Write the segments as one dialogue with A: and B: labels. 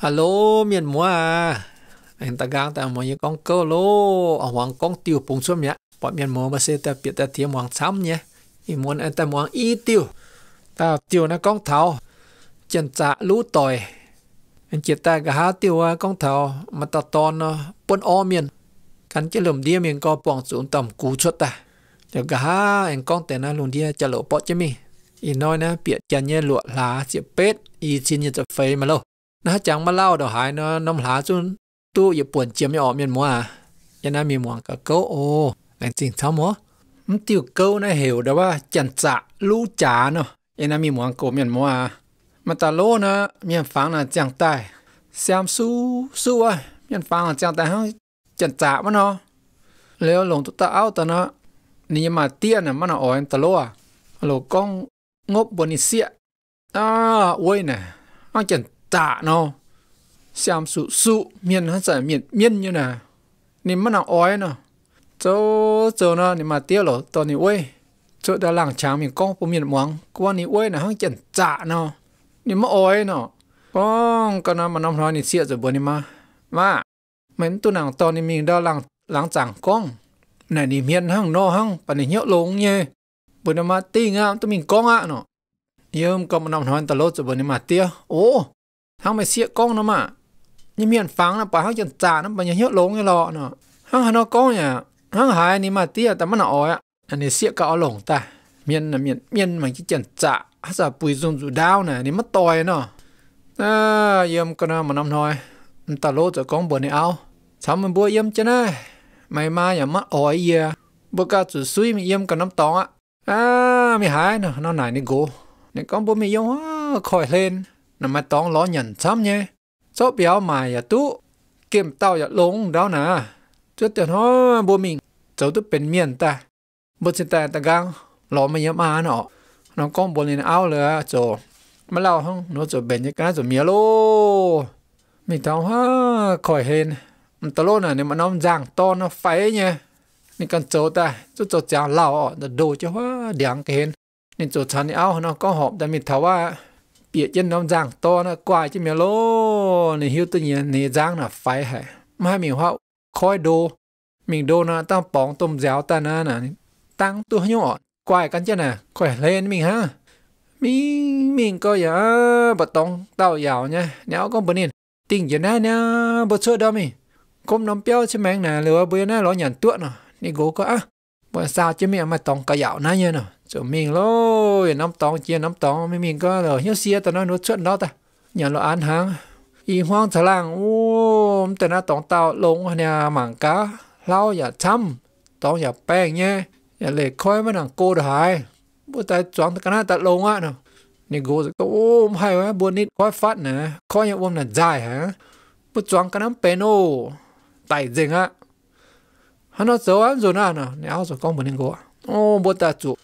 A: Alo miền mua à. anh ta gang ta mua những con cơ lô ở hoàng cung tiêu bùng xuống nhá bọn miền mua mà xe ta biết ta thiếu hoàng xám nhé ý muốn anh ta muốn y tiêu ta tiêu nó con thảo chân trả dạ lũ tội anh chị ta cả há tiêu à con thảo mà ta toàn à, bún o miền cắn cái lùm đĩa miền co bỏng xuống tầm cú chuột ta cho cả anh con tên nó lùm đĩa chả lộ bọ chứ mi ý nói nè biết chân nhé lụa lá chị pết ý xin như chả phê mà lâu nó chẳng mà lao đầu hải nó nằm lá chun tu yếp buồn chiếm nhỏ miền mua à cho nên miền mua cả câu ô anh chính sao mua mình tiêu câu nó hiểu đó ว่าจันจะรู้จ๋าเนาะยังนั้นมีหมวงโกเมียนมัวมาตาโลนะเมียนฟังนะจังใต้แซมสู้สู้อ่ะเมียนฟังนะจังใต้เฮาจันจะมันเนาะแล้วหลงตุตาเอาตะเนาะนี่มาเตี้ยน่ะมันอ่อนตะโลอ่ะโลก้องงบบนิเสียอ้าเว้ยน่ะเอาจัน tạ nó xem sự sự miền nó giải miền miền như nè nên mất nào ói nè chỗ chỗ nó nên mà tiêu rồi tao nên quê chỗ đã làng tráng mình con của miền móng qua nên quê là hăng chẩn tạ nó nên mất ói nó con cái nó mà năm nói nên xịa rồi bữa nên mà mà mấy tu nàng tao mình đã làng làng con này thì miền hăng nó hăng và này nhớ lúng nhé bữa mà tí ngam tụi mình con ạ nó yếm có một năm nói tao lốt rồi bữa nên mà tiêu ô hang mày xịa con nó mà nhưng miền phẳng nó bảo hang chân trả nó bảo nhà hiếu lống cái lọ nó hang hà nó có nhà hang hải này mà tia tao mà ỏi á anh này xịa cọ lồng ta miền là miền miền mà chỉ chân trả hát ra bùi dùng dù đau này này mất tòi nó à yếm con mà năm ta lố cho con buồn này ao sao mình bua yếm chứ này mày à? mà nhà mất ỏi giờ bữa cá chủ mình yếm con năm tòng á à mày hải nó nó này này gỗ này con bố mày yêu khỏi lên nằm mà tón ló nhận sớm nhé số béo mà ya à, tú kiếm tao ya dạ lông đó nè trước tiên nó bố mình cháu tôi bên miền ta bố xin ta ta gang lọ nhớ mà nó nó con bố lên áo lửa chỗ mà lao không nó chỗ bên như cái chỗ mía lô mình tao ha khỏi hên mình tao lô nếu mà nó giang to nó phái nhé nên con chỗ ta chỗ chỗ chàng lao đồ cho hoa đáng cái hên nên chỗ chăn áo nó có hộp tại mình thảo à bịa chân nó giang to nó quài chứ mẹ lô này hiểu tự nhiên này giang là phải hả mà mình hoa khói đồ mình đồ nó tao bóng tôm giáo ta nè nè tăng tôi nhỏ quài cắn chân à quài lên mình ha mình mình coi giờ bà tông tao giàu nha nếu con bữa nên tình giờ nãy nha, bà chưa đâu mình không nắm béo chứ mẹ nè lừa bữa nãy lo nhận tuột nè này gỗ có á, bà sao chứ mẹ mà tông cả giàu nãy như nào chỗ mình lo, nắm tòng chia nắm tòng, mình mình có rồi hiếu xia tao nói nó chuyện đó ta nhà lo ăn hàng y hoang thà lang ô tao nói tòng tao lông nhà mảng cá lao nhà chăm tòng nhà bèn nhé nhà lệ khói mà nàng cô được hai bữa ta chọn cái này tao lông á nè, nên gỗ rồi ô hay quá buồn nít khói phát nè khói nhà ôm là dài hả bữa chọn cái nắm peno tại dừng á hắn nói xấu ăn rồi nè nào nè áo rồi con buồn nên gỗ ô bữa ta chụp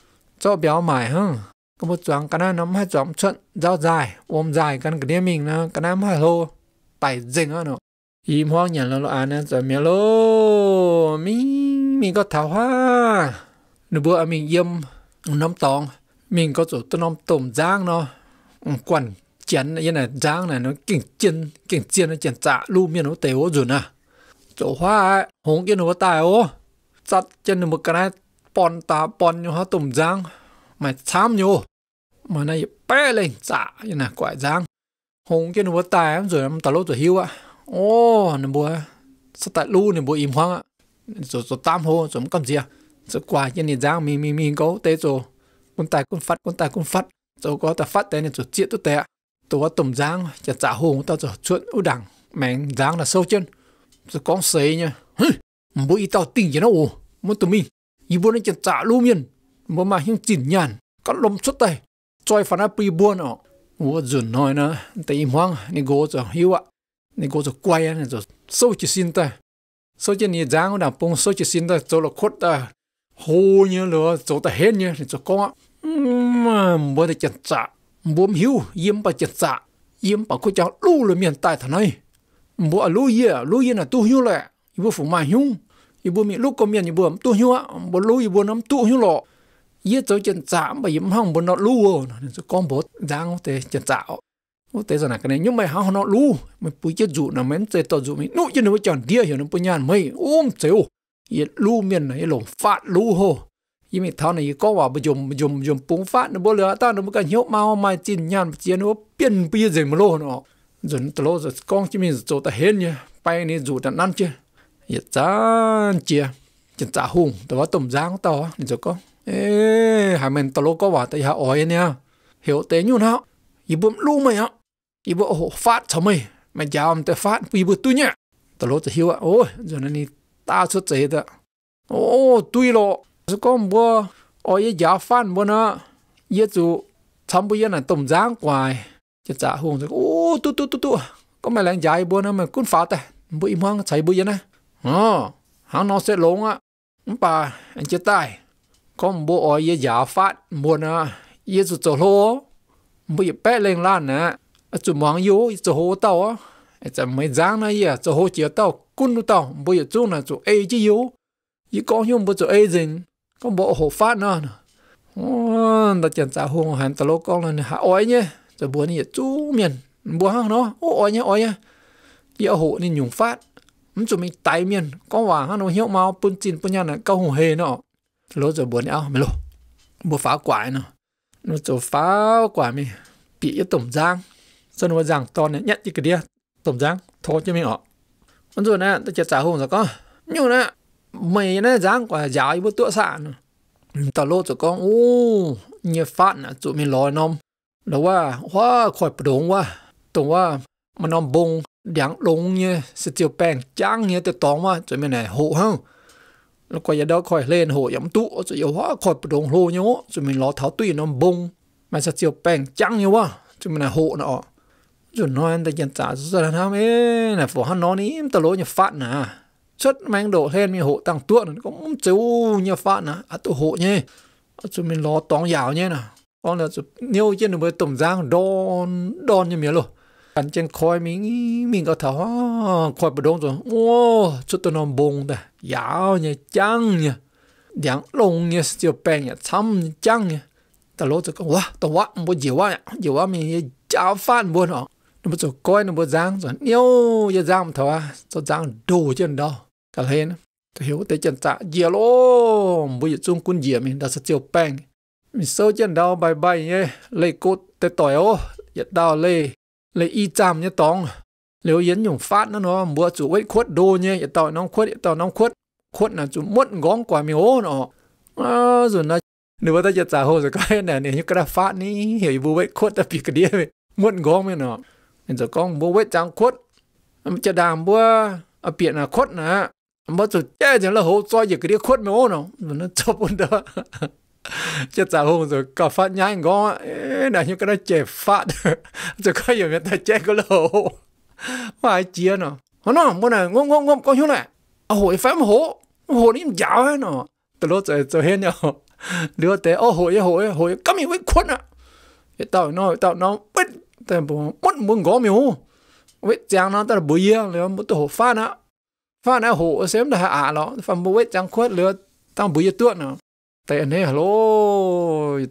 A: cho béo mải hơn có một choáng cái nó hai choáng chuẩn rau dài ôm dài cái cái mình nó cái nam hai lô tài dính á nó im hoang nhà nó ăn nó giờ mía lô mình mình có thảo hoa nó bữa mình yếm nấm tòng mình có chỗ tôi nấm tôm giang nó quần chén như này giang này nó kinh chiên kinh chiên nó chén chạ lu miên nó tếu rồi nè chỗ hoa ấy, hống kia nó tài ô chặt chân được một cái pon ta pon nhu ha giang mày chám nhu mà này bé lên chả như nè quả giang hùng kia nó tài rồi em tao lốt rồi hiu ạ ô nó bùa sao tại lu nó im hoang ạ rồi rồi tam hô rồi cầm gì à? rồi quả như nè giang mi mi mi gấu tê rồi con tài con phát con tài con phát rồi có ta phát tê này rồi chia tôi tê ạ tôi giang chả chả hùng tao rồi chuyện ưu đẳng mẹn giang là sâu chân rồi con xế nha hừ bùi tao tình gì nó ồ muốn tụi mình อีบัวนั่นจะจ่าลูมินบ่มาหิ้งจินยันก็ลมสุดเลยจอยฟันอ่ะปีบัวน่ะวัวจุนน้อยนะแต่อีมังนี่โกจะหิวอ่ะนี่โกจะกวยอ่ะนี่จะสู้จิสินตาสู้จินี่จ้างดับปงสู้จิสินตาจะละคดตาโหเนี่ยเหรอจะแต่เห็นเนี่ยจะก้องอ่ะบ่ได้จะจ่าบ่มหิวยิ้มไปจะจ่ายิ้มไปก็จะลู่เลยเมียนตายท่าไหนบ่รู้เยอะรู้เยอะน่ะตู้หิวแหละอีบัวฝูงมาหิว ibu mi lu ko mien ibu am tu hiwa bo lu ibu nam tu hiu lo ye to chen chạm ba yim hong bo no lu wo no so con bo dang te chen chạo o cái này nhưng mà hao nó lu mà pu che zu na men te to zu mi nu chen wo chan dia hiu no pu nhan mai um cheu ye lu mien này lo phát lu ho ye thao này có wa bo jom jom jom pung phát nó bo le ta nó mo kan hiu ma ma chin nhan chien nó biên bi zeng mo lo no dần tlo con chỉ mình chỗ ta hên nhá bay này dù ta năn chưa giờ dạ, ta chia chân ta hùng tao vào tôm giang tao nên cho có ê hà mình tao có vào tại hà ỏi nè hiểu tế như nào ý bụng lu mày á ý bụng hộ phát cho mày mày giàu mày phát ý bụng tôi nhá tao lỗ hiểu à ôi giờ này ta xuất chế ta, ô tôi lo cho có mua ỏi giá phát bữa nó ý chủ thăm bây giờ là tôm giang quài chân ta hùng rồi ô tu tu tu tu có mày làm giải bữa nó mày cũng phát à bữa im hoang chạy bữa giờ này Ờ, hắn nó sẽ lông á. Bà, anh chết tay. Có một bộ ỏi dễ giả phát buồn à. Dễ dù chỗ lô. Bộ dễ bét lên lan nè. Chủ mong yếu, chỗ hô tàu á. Ai chẳng mấy dáng này, dễ, à, chỗ hô chìa tàu. Cún tàu, bộ dễ chung là chỗ ấy chứ yếu. chỉ có nhung bộ chỗ ấy dình. Có bộ hổ phát nó nè. Ồ, ta chẳng trả hùng hẳn tà lô con lên hạ ỏi nhé. Chỗ buồn này chú miền. Buồn hăng nó. ôi ỏi nhé, ỏi nhé. Dễ hổ nên nhung phát. มันจะมีไตเมียนก็ว่าฮันโนเฮียวมาปุ่นจีนปุ่นยันน่ะก็หูเฮเนาะโลจะบวนเอาไม่โลบัวฟ้ากว่าเนาะโลจะฟ้ากว่ามีปียตุ่มจางสนุกจางตอนเนี่ยยัดอีกเดียตุ่มจางโทษจะไม่ออกมันจะนะจะจ่าหงจะก็อยู่นะไม่นะจางกว่ายาวอีกตัวสานตลอดจะก็โอ้เงียฟันนะจุไม่ลอยนมแล้วว่าว่าข่อยประดงว่าตรงว่ามันนอมบง两龙呢是就变将呢就当嘛准备来吼吼แล้วก็อย่าดอคอยเล่นโหยำตุ้จะอย่าว่าคอยปดงโลเนาะจะมีล้อเท้าตุ้ยน้ำบงมันจะเจียวแป้งจังเนาะวะจะมีนายโหนะอ๋อจุดน้อยแต่ยันจ่าจะทำเอ๊ะนะฝนฮันนอนี้มันตะโลเนี่ยฟัดนะชุดแมงโดเล่นมีโหตั้งตัวนั่นก็มันเจ้าเนี่ยฟัดนะอ่ะตัวโหเนี่ยจะมีล้อตองยาวเนี่ยนะอ๋อเนี่ยจะเนี่ยเย็นหนูไปตุ่มจางดอนดอนเนี่ยมีเลย anh chân khói mình mình có thảo khói bờ đông rồi ô chút tôi nó bông ta giáo nhá chăng nhá dạng lông nhá still bang nhá chăm chăng nhá ta lỗ tôi có quá tôi quá bố gì quá gì quá mình cháo phan buồn họ nó bố coi nó bố giang rồi yêu giờ giang thảo à cho đủ chân đâu ta thấy nó tôi hiểu tới chân tạ dìa lô bây giờ chung quân dìa mình đã sẽ tiêu mình sâu chân đâu bye bye nhé lấy cốt tới tỏi giờ đào lấy เลยอีจามเนี่ยตองเหลียวเย็นอยู่ฟาดนะเนาะบัวจูไว้ขวดดูเนี่ยอย่าต่อน้องขวดอย่าต่อน้องขวดขวดน่ะจู่มดง้องกว่ามีโอ้เนาะอ่าส่วนนะหรือว่าถ้าจะจ่าโหสก็ให้น่ยเนี่ยยุกระฟาดนี่เหี่ยวบัวไว้ขวดตะปีกระเดียมดง้องไม่เนาะเห็นจะกองบัวไว้จังขวดมันจะดามบัวเอาเปลี่ยนอะขคดนะมันจุแจจังและโหซอยอย่ากระเดียขวดไม่โอ้เนาะมันจบอมดนเด้อ chết sao hôn rồi cả phát nhái ngó này những cái đó chè phát rồi có nhiều người ta chết cái lỗ, mà ai chia nó hả nó bữa này ngon ngon ngon con hiếu này à hội phải hổ hồ đi dạo hả nó từ lúc rồi rồi hết nhau đứa tới ô hội hội hội cắm mình với khuôn à cái tao nó tao nó bất tao bố mất muốn gõ miếu với chàng nó tao bùi yên rồi muốn tao hồ pha nữa pha nữa hồ xem là hạ nó phần bố với chàng quất lừa tao bùi yên tuột nữa แต่อันนี้ฮัลโหล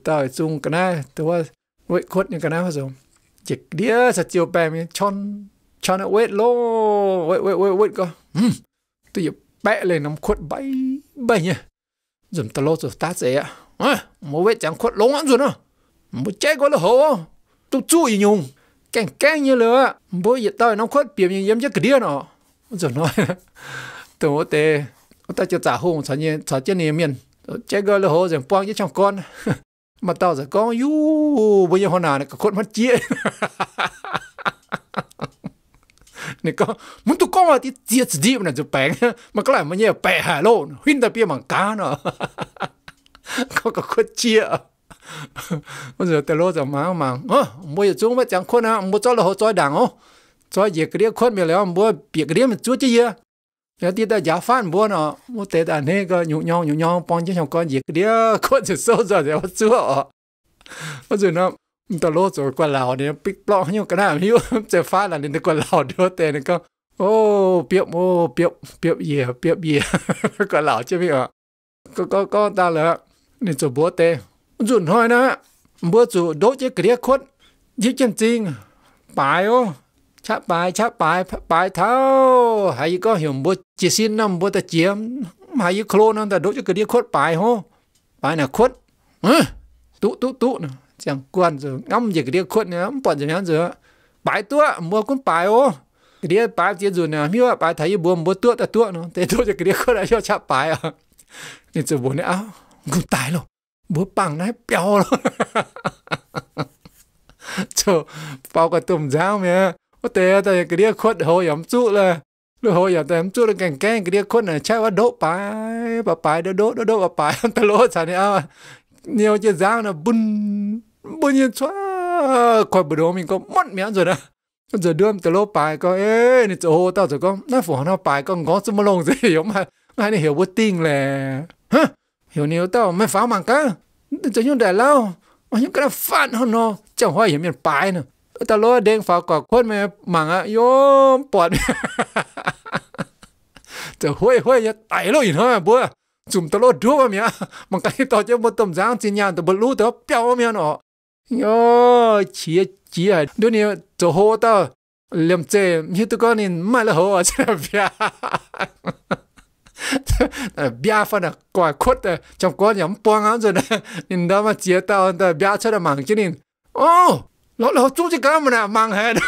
A: ตาจุงกันนะตัวเวทคดยังกันนะพ่อสมจิกเดียสัจจิวแปมีชอนชอนเวทโลเวทเวทเวทเวทก็ตัวอย่าแปะเลยน้ำคดใบใบเนี่ยจมตลอดสุดตาเสียอ่ะมาเวทจังคดลงอันสุดเนาะมาแจ้ก็ละโหตุ๊จู่ยิงยุงแกงแกงเยอะเลยอ่ะบ่อย่าต่อยน้ำคดเปียมยังเยี่ยมจะกระเดียเนาะจนน้อยตัวเตะแต่จะจ่าหงสัญญาสัญญาเนี่ยเมียน chế gơ là hồ rằng quang với chồng con mà tao giờ con yu bây giờ hôm nào này có con mất chia này có muốn tụi con thì chia gì mà chụp bẹn mà có lại mà nhớ bẹ hà lô huynh ta bia bằng cá nữa có có con chia bây giờ tao lô giờ mà mà ơ bây giờ chúng mới chẳng khôn à mua cho là hồ gì cái đĩa khôn cái đĩa mình chúa gì nhớ đi ta giả phản bố nó một tệ ta nè cái nhụ nhau nhụ nhau bọn chứ không có gì cái đĩa có chữ số rồi để bắt chúa bắt nó ta rồi qua lào này pick block nhiều cái nào hiểu sẽ phá là nên qua lào đưa tệ này con ô biệp ô biệp biệp gì biệp gì qua lào chứ biết à có có có ta là nên chỗ bố tệ dùn thôi nữa bố chủ đốt chứ cái đĩa khuất chân chính bài ô cha bài cha bài bài thao hay có hiểu bố chỉ xin năm bố ta chiếm hay khô năm ta đốt cho cái đĩa khuất bài hô bài là khuất ừ. tụ tụ tụ nè chẳng quan rồi ngâm gì cái đĩa khuất này không bận gì nhá rồi bài tua mua cuốn bài ô cái đĩa bài chỉ rồi nè miêu bài thấy buồn bố tua ta tua nó thế đốt cho cái đĩa khuất lại cho cha bài à nên rồi bố nè áo cũng tài luôn bố bằng nó béo luôn cho bao cái tôm giáo mẹ có thể tại cái đĩa khuất hồ yếm chút là lúc hồ yếm tại ẩm chút là cảnh cảnh cái đĩa khuất là chắc là đốt bài bà bài đốt đốt đốt bà bài ta lỗ sản này à nhiều chứ giang là bun bun như xóa khỏi bữa đó mình có mất mẹ rồi đó giờ đưa em từ lỗ bài có ê nè chỗ tao rồi có nó phù nó bài có ngó xuống mà lông gì hiểu mà ngay này hiểu bút tiếng là hả hiểu nhiều tao mới phá mạng cá cho những đại lao mà những cái phản hơn nó chẳng hoa hiểu miền bài nữa ตะโลเด้งฝากอกคนแม่หมังอะโยมปวดจะห้วยห้วยจะไต่ลงอีกเนาะบัวจุ่มตะโลดูว่าเมียมันก็ต่อจะบ่ต้มจางจินยานตะบ่รู้แต่ว่าเปียวเมียเนาะโยเฉียเฉียดูนี่จะโหตะเลียมเจมีตุกอนินมาละโหอ่ะจะเปีย bia phân là quả khuất trong có nhóm poang áo rồi nên đó mà chia tao ta bia cho là mảng chứ nên ô 老老组织干么呢？忙还的。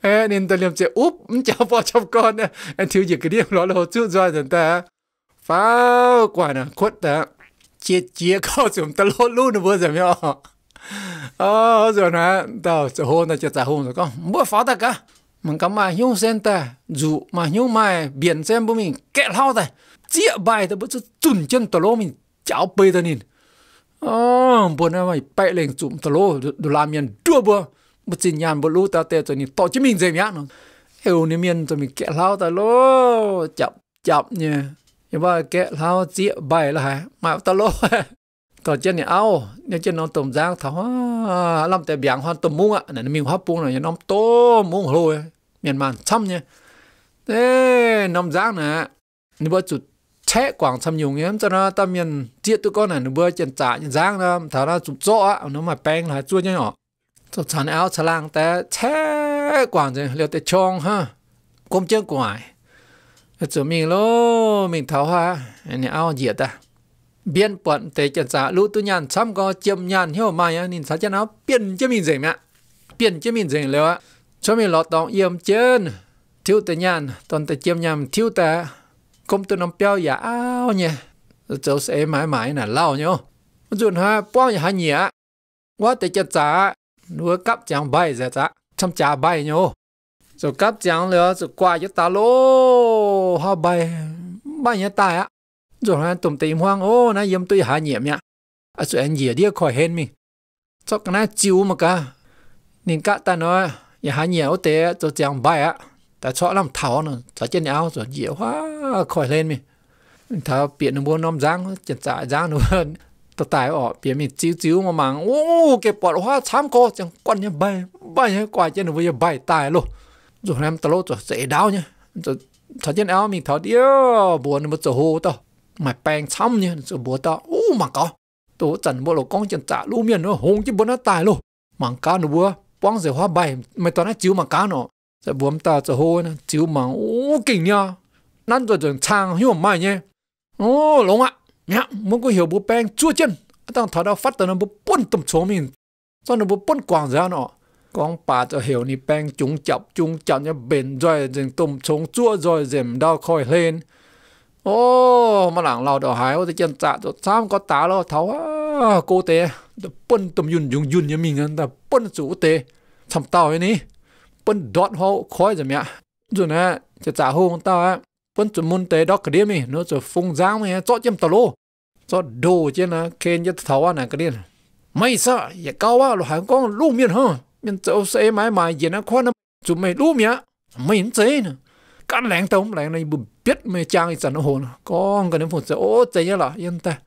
A: 哎，您的脸这，哦，你家包吃干呢？哎，头一个脸老老组织人的，发管呢，快的，接接靠怎么的老路呢？不怎么样。啊，rồi nè, tao sẽ hôn tao cho tao hôn rồi con, mua pháo tao cả, mình cắm mà nhung sen ta, dù mà nhung mai biển sen bố mình kẹt lao ta, chia bài tao bớt cho tùn chân tao lô mình chảo bê tao nhìn, ờ bữa nay mày bẹ lên chụm tao đồ làm miền đưa bữa mà chỉ nhàn bữa lú ta cho nhìn tỏ chứ mình dễ nhá nó hiểu nếu miền cho mình kẹ lao tao lô chậm chậm nhỉ nhưng mà kẹ lao dịa bài là hả mà tao tao chân này ao nên chân nó tôm giang thảo làm tè biang hoàn tôm muông ạ này mình hấp buông này nó tôm muông hồi miền màn chăm nhỉ thế nằm giang nè nếu bữa chụt thế quảng xăm nhung em cho nó tâm nhân tiết tụi con này nó bơi chân trả nhân giang đó thà nó chụp rõ nó mà beng là chua nhỏ cho chán áo chả lang té thế quảng rồi liệu tê chong ha công chân quải chỗ mình lô mình tháo hoa này áo diệt ta biên bận tê chân trả lũ tụi nhàn chăm có chiêm nhàn hiểu mai á nhìn sao chân áo biên cho mình dễ mẹ biên cho mình dễ liệu á cho mình lọt đóng yếm chân thiếu tê nhàn toàn tê chiêm nhàn thiếu tê công tư nông béo ya ao nhé cháu sẽ mãi mãi là lao nhó dùn ha bao nhà nhỉ quá tệ chả chả nuôi cắp chẳng bay ra chả chăm chả bay nhó rồi cắp chẳng lỡ rồi qua cho ta lô ha bay bay nhà ta á rồi ha tụm tìm hoang ô na yếm tôi hạ nhiệm nhá à rồi anh gì đi khỏi hên mì, cho cái na chiu mà cả nên cả ta nói nhà hạ nhiệm ô tệ cho chẳng bay á ta cho làm thảo nữa cho chân áo rồi dễ quá khỏi lên mi tháo biển nó muốn nom giang chân chạy giang nó tao tài ở biển mình chiếu chiếu mà màng ô cái bọt hoa chám co chẳng quan nhá bay bay nhá quả chân nó bây giờ bay tài luôn rồi em tao lốt rồi dễ đau nhá rồi thật chân áo mình tháo điếu buồn nó chỗ hồ tao mày bèn chăm nhá rồi buồn tao ô mà có tổ chẳng bộ lộ con chân trả lưu miền nó hùng chứ bốn nó tài luôn mảng cá nó búa bóng rồi hoa bay mày toàn nó chiếu mảng cá nó rồi buồn ta chỗ hồ nó chiếu mảng ô kinh nhá 咱做阵长向卖呢。哦，龙啊，呀，muốn có hiểu bố bèn chua chân, đang thảo đâu phát tới nó bố bốn tùm số mình, cho nó bố bốn quảng nó. Con bà cho hiểu ni bèn chúng chọc chúng chọc nhá bền rồi dừng tùm chống chua rồi dìm đau khỏi lên. Ô, mà làng lào đỏ hái ô chân tạ cho sam có tá lo tháo à, cô tế, bốn tùm yun yun yun như mình, ta bốn chủ tế, thầm tao ấy ní, bốn đọt hậu khói rồi mẹ. Rồi nè, cho trả hô con tao vẫn chuẩn môn tế đó cái điểm này nó chuẩn phung giáo này cho chim tàu lô cho đồ chứ là khen cho thấu này cái điểm mày sợ ya cao á lo hàng con lu miên hơn, miên chỗ xe máy mà gì nó khoan nó chủ mày lu miên, mày không chế nữa cán lẹn tàu, không lẹn này biết mày trang cái nó hồn con cái nó phun sẽ ô chế là yên ta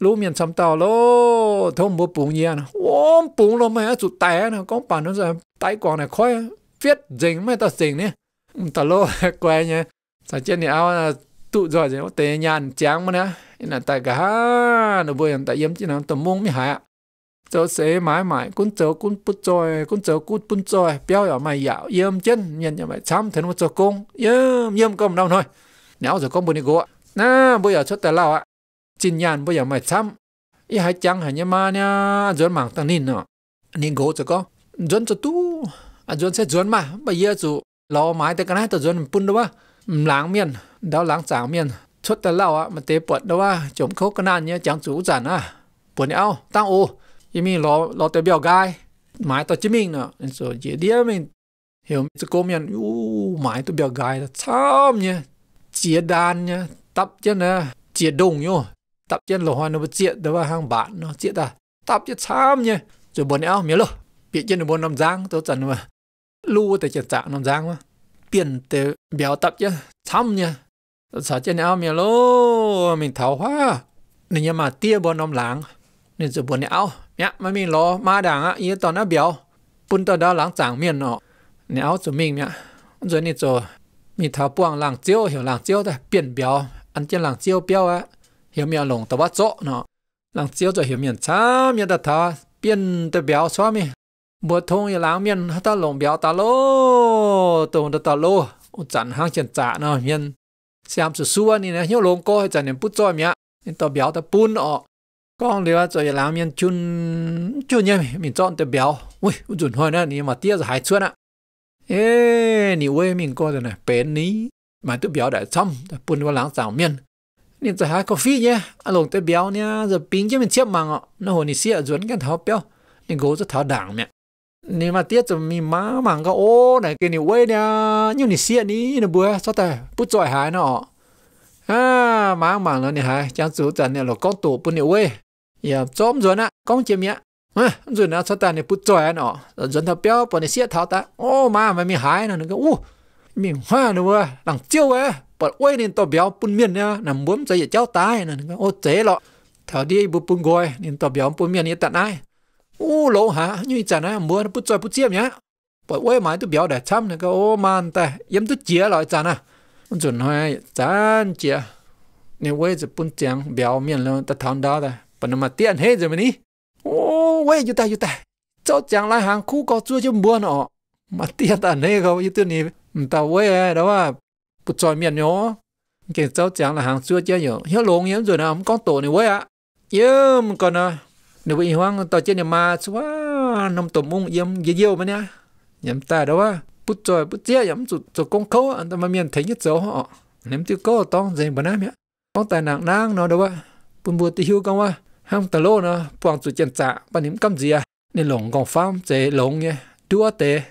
A: lu miên chăm tàu lô thông bố bùng gì à ôm bụng lo mày chủ tè nè con bạn nó sẽ tay còn này khói viết dính mày tao dính nè tao lô quay nhá sa chen ni awa tu zo je te nyan chang mana ina ta ga ha no bo yan ta yem chi nam to mong mi ha cho sẽ mãi mãi cũng chờ cũng bút rồi cũng chờ cũng bút rồi béo ở mày dạo yếm chân nhận như vậy chăm thế nó cho công yếm yếm công đâu thôi nếu rồi công bữa này gỗ na bây giờ xuất tài lao ạ chín nhàn bây giờ mày chăm ý hai trắng hai nhà ma nha dọn mảng tăng nín nọ nín gỗ cho có dọn cho tu à dọn sẽ dọn mà bây giờ chú lo mãi tới cái này tao dọn bún đâu á ล้างเมียนดาวล้างสาวเมียนชุดแต่เล่าอ่ะมันเตะปวดแล้วว่าจมเขากระนานเนี้ยจังสูจันอ่ะปวดเอ้าตั้งโอยี่มีรอรอเตะเบี้ยวกายหมายต่อจิมิงเนาะอันส่วนเดียวมันเหี่ยวจะโกมยันอู้หมายตัวเบี้ยวกายช้ำเนี่ยเจียดานเนี่ยตับเจนะเจียดงอยู่ตับเจนหลอหันว่าเจียแต่ว่าห้างบาทเนาะเจียตาตับเจียช้ำเนี่ยจะบนเอ้าเมียหรอเปียเจนบนน้ำจางตัวจันว่าลู่แต่จะจากน้ำจางวะ biến từ béo tập chứ thăm nha sợ chân áo mẹ lô mình thảo hoa nên nhưng mà tia bọn ông lãng nên rồi bọn áo nhá, mà mình lo ma đảng á ý tao nó béo bún tao đó lãng chẳng miền nọ nè áo rồi mình nhá, rồi nên rồi mình thảo buông làng chiêu hiểu làng chiêu đây, biến béo anh chỉ làng chiêu béo á hiểu mẹ lồng tao bắt chỗ nọ làng chiêu rồi hiểu miền xa miền đặt tháo, biến từ béo xóa mi bữa thông nhà lão miền ta lồng béo ta lô tùng ta lô u chẳng hàng chẳng trả nó miền xem sự xua này nè nhớ lồng coi chẳng nên bút cho mía nên ta béo ta bún ọ con điều cho nhà lão miền chun chun nhé mình chọn ta béo ui chuẩn hồi nè nhưng mà tiếc là hai chuyện ạ ê ni quê mình coi rồi này bén ní mà tôi béo đã xong bún qua lãng xào miền nên ta hai phí nhé à lồng ta béo nha, rồi bình cho mình chiếc màng ọ nó hồi nị xịa chuẩn cái tháo béo nên gấu cho tháo đảng mẹ 你嘛爹就咪妈忙个哦，那给你喂呢，因为你写你那不说的不拽还呢啊，忙忙了你还将主站呢，老公多不你喂，也做不准啊，公见面。à, dạ, rồi nó sao ta này bút trời nó rồi thằng béo bọn này xiết tháo ta ô mà mình hái nó nó cái u mình hoa nó vừa đằng chiêu ấy bọn quay nên tao bún miên nha nằm bướm dây cháu tái nó cái lọ thảo đi bút bún gòi nên bún miên như tận ai 乌龙哈，因为咱那摸不拽不接呀，不我买都表的，他们那个哦慢的，也都接了咱啊，我准还咱接，你位置不讲表面了，他谈到的，不那么点黑怎么呢？哦，我也有带有带，照讲来行酷搞做就摸哦，嘛点的那个一对你唔到位的话，不拽面哟。cái cháu chẳng là hàng xưa chứ nhiều hiếu lộn nhiễm rồi nào không có tổ này với ạ yếm còn à nếu bị hoang tao chết nhà ma xóa nông tổ mông yếm dễ dịu mà nha nhắm ta đâu à, bút trời bút chia nhắm chụt chụt công khấu anh ta mà miền thấy nhất dấu họ ném tiêu câu tông dành bữa nay mẹ tông tài nặng nang nó đâu á buồn bùn tiêu công à, ham tà lô nó quăng chụt chân trả bà ném cắm gì à nên lồng còn pham chế lồng nha đua tệ